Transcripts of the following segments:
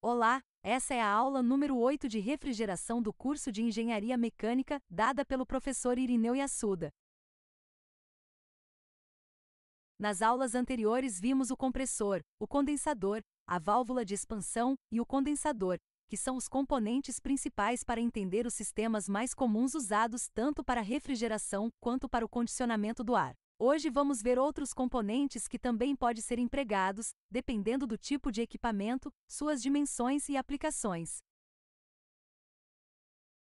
Olá, essa é a aula número 8 de refrigeração do curso de Engenharia Mecânica, dada pelo professor Irineu Yassuda. Nas aulas anteriores vimos o compressor, o condensador, a válvula de expansão e o condensador, que são os componentes principais para entender os sistemas mais comuns usados tanto para refrigeração quanto para o condicionamento do ar. Hoje vamos ver outros componentes que também podem ser empregados, dependendo do tipo de equipamento, suas dimensões e aplicações.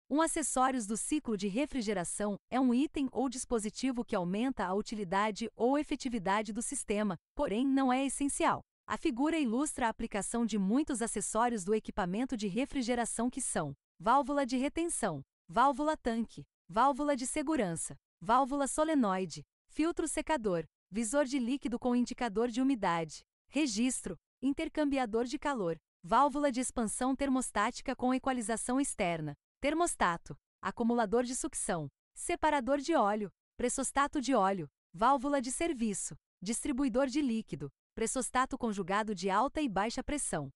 Um acessório do ciclo de refrigeração é um item ou dispositivo que aumenta a utilidade ou efetividade do sistema, porém não é essencial. A figura ilustra a aplicação de muitos acessórios do equipamento de refrigeração que são: válvula de retenção, válvula tanque, válvula de segurança, válvula solenoide, filtro secador, visor de líquido com indicador de umidade, registro, intercambiador de calor, válvula de expansão termostática com equalização externa, termostato, acumulador de sucção, separador de óleo, pressostato de óleo, válvula de serviço, distribuidor de líquido, pressostato conjugado de alta e baixa pressão.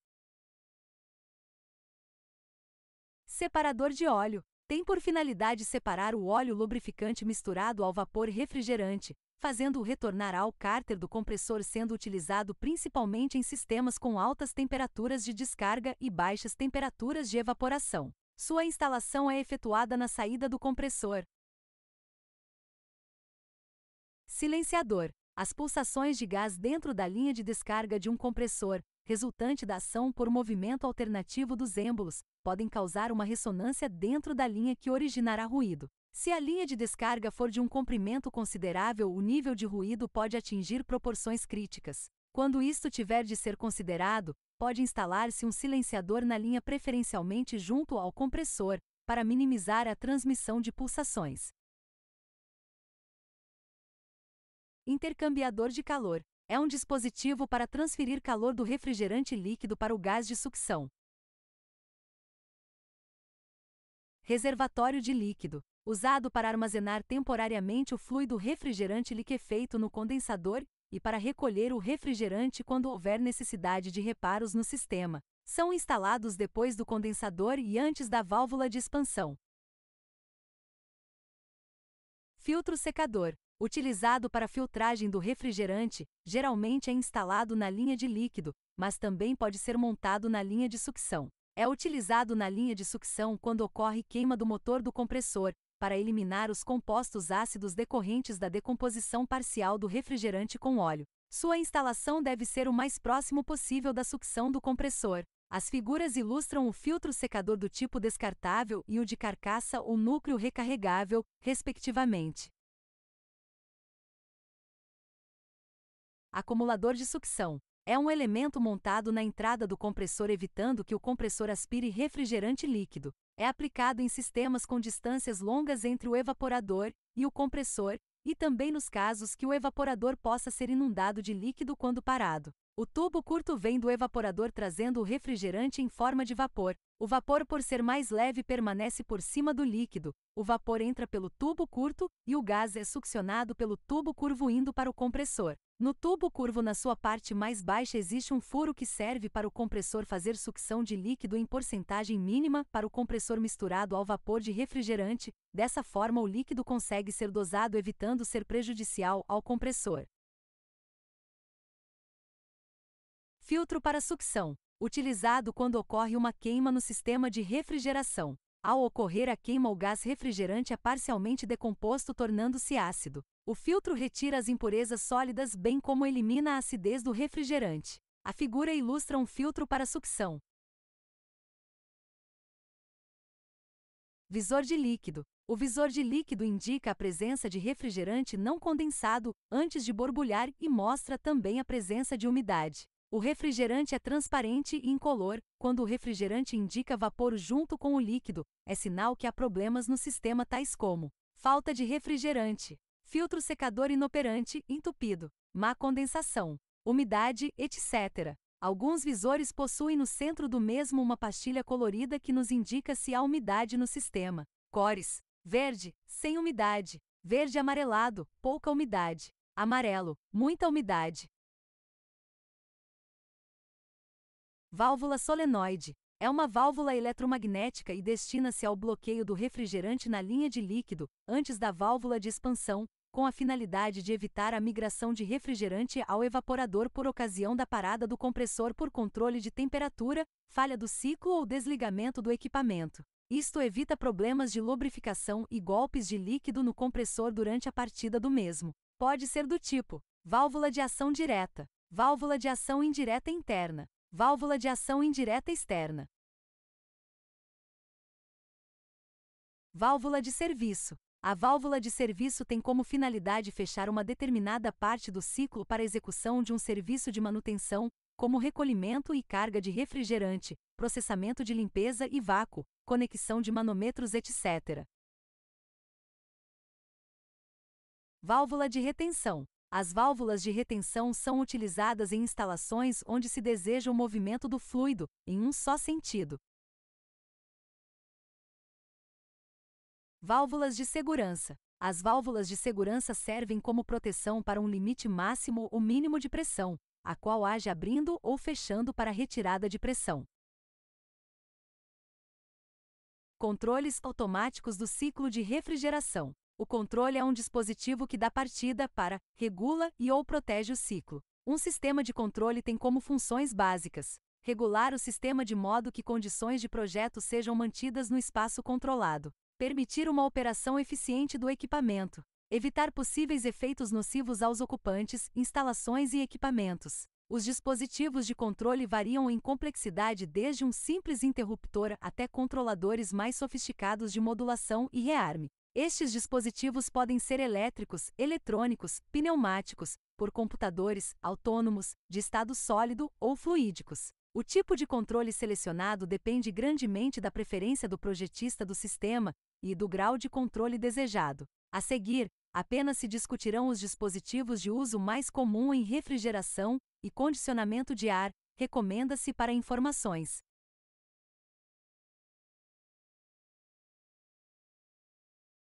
Separador de óleo, tem por finalidade separar o óleo lubrificante misturado ao vapor refrigerante, fazendo-o retornar ao cárter do compressor, sendo utilizado principalmente em sistemas com altas temperaturas de descarga e baixas temperaturas de evaporação. Sua instalação é efetuada na saída do compressor. Silenciador: As pulsações de gás dentro da linha de descarga de um compressor, resultante da ação por movimento alternativo dos êmbolos, podem causar uma ressonância dentro da linha que originará ruído. Se a linha de descarga for de um comprimento considerável, o nível de ruído pode atingir proporções críticas. Quando isto tiver de ser considerado, pode instalar-se um silenciador na linha preferencialmente junto ao compressor, para minimizar a transmissão de pulsações. Intercambiador de calor. É um dispositivo para transferir calor do refrigerante líquido para o gás de sucção. Reservatório de líquido usado para armazenar temporariamente o fluido refrigerante liquefeito no condensador e para recolher o refrigerante quando houver necessidade de reparos no sistema. São instalados depois do condensador e antes da válvula de expansão. Filtro secador Utilizado para filtragem do refrigerante, geralmente é instalado na linha de líquido, mas também pode ser montado na linha de sucção. É utilizado na linha de sucção quando ocorre queima do motor do compressor, para eliminar os compostos ácidos decorrentes da decomposição parcial do refrigerante com óleo. Sua instalação deve ser o mais próximo possível da sucção do compressor. As figuras ilustram o filtro secador do tipo descartável e o de carcaça ou núcleo recarregável, respectivamente. Acumulador de sucção. É um elemento montado na entrada do compressor evitando que o compressor aspire refrigerante líquido. É aplicado em sistemas com distâncias longas entre o evaporador e o compressor, e também nos casos que o evaporador possa ser inundado de líquido quando parado. O tubo curto vem do evaporador trazendo o refrigerante em forma de vapor. O vapor, por ser mais leve, permanece por cima do líquido. O vapor entra pelo tubo curto e o gás é succionado pelo tubo curvo indo para o compressor. No tubo curvo, na sua parte mais baixa, existe um furo que serve para o compressor fazer sucção de líquido em porcentagem mínima para o compressor misturado ao vapor de refrigerante. Dessa forma, o líquido consegue ser dosado, evitando ser prejudicial ao compressor. Filtro para sucção utilizado quando ocorre uma queima no sistema de refrigeração. Ao ocorrer a queima, o gás refrigerante é parcialmente decomposto, tornando-se ácido. O filtro retira as impurezas sólidas, bem como elimina a acidez do refrigerante. A figura ilustra um filtro para sucção. Visor de líquido. O visor de líquido indica a presença de refrigerante não condensado antes de borbulhar e mostra também a presença de umidade. O refrigerante é transparente e incolor, quando o refrigerante indica vapor junto com o líquido, é sinal que há problemas no sistema tais como falta de refrigerante, filtro secador inoperante, entupido, má condensação, umidade, etc. Alguns visores possuem no centro do mesmo uma pastilha colorida que nos indica se há umidade no sistema. Cores: verde, sem umidade, verde amarelado, pouca umidade, amarelo, muita umidade, Válvula solenoide. É uma válvula eletromagnética e destina-se ao bloqueio do refrigerante na linha de líquido, antes da válvula de expansão, com a finalidade de evitar a migração de refrigerante ao evaporador por ocasião da parada do compressor por controle de temperatura, falha do ciclo ou desligamento do equipamento. Isto evita problemas de lubrificação e golpes de líquido no compressor durante a partida do mesmo. Pode ser do tipo: válvula de ação direta, válvula de ação indireta interna, Válvula de ação indireta externa. Válvula de serviço. A válvula de serviço tem como finalidade fechar uma determinada parte do ciclo para execução de um serviço de manutenção, como recolhimento e carga de refrigerante, processamento de limpeza e vácuo, conexão de manômetros, etc. Válvula de retenção. As válvulas de retenção são utilizadas em instalações onde se deseja o movimento do fluido, em um só sentido. Válvulas de segurança. As válvulas de segurança servem como proteção para um limite máximo ou mínimo de pressão, a qual age abrindo ou fechando para retirada de pressão. Controles automáticos do ciclo de refrigeração. O controle é um dispositivo que dá partida para, regula e ou protege o ciclo. Um sistema de controle tem como funções básicas: regular o sistema de modo que condições de projeto sejam mantidas no espaço controlado, permitir uma operação eficiente do equipamento, evitar possíveis efeitos nocivos aos ocupantes, instalações e equipamentos. Os dispositivos de controle variam em complexidade desde um simples interruptor até controladores mais sofisticados de modulação e rearme. Estes dispositivos podem ser elétricos, eletrônicos, pneumáticos, por computadores, autônomos, de estado sólido ou fluídicos. O tipo de controle selecionado depende grandemente da preferência do projetista do sistema e do grau de controle desejado. A seguir, apenas se discutirão os dispositivos de uso mais comum em refrigeração e condicionamento de ar, recomenda-se para informações.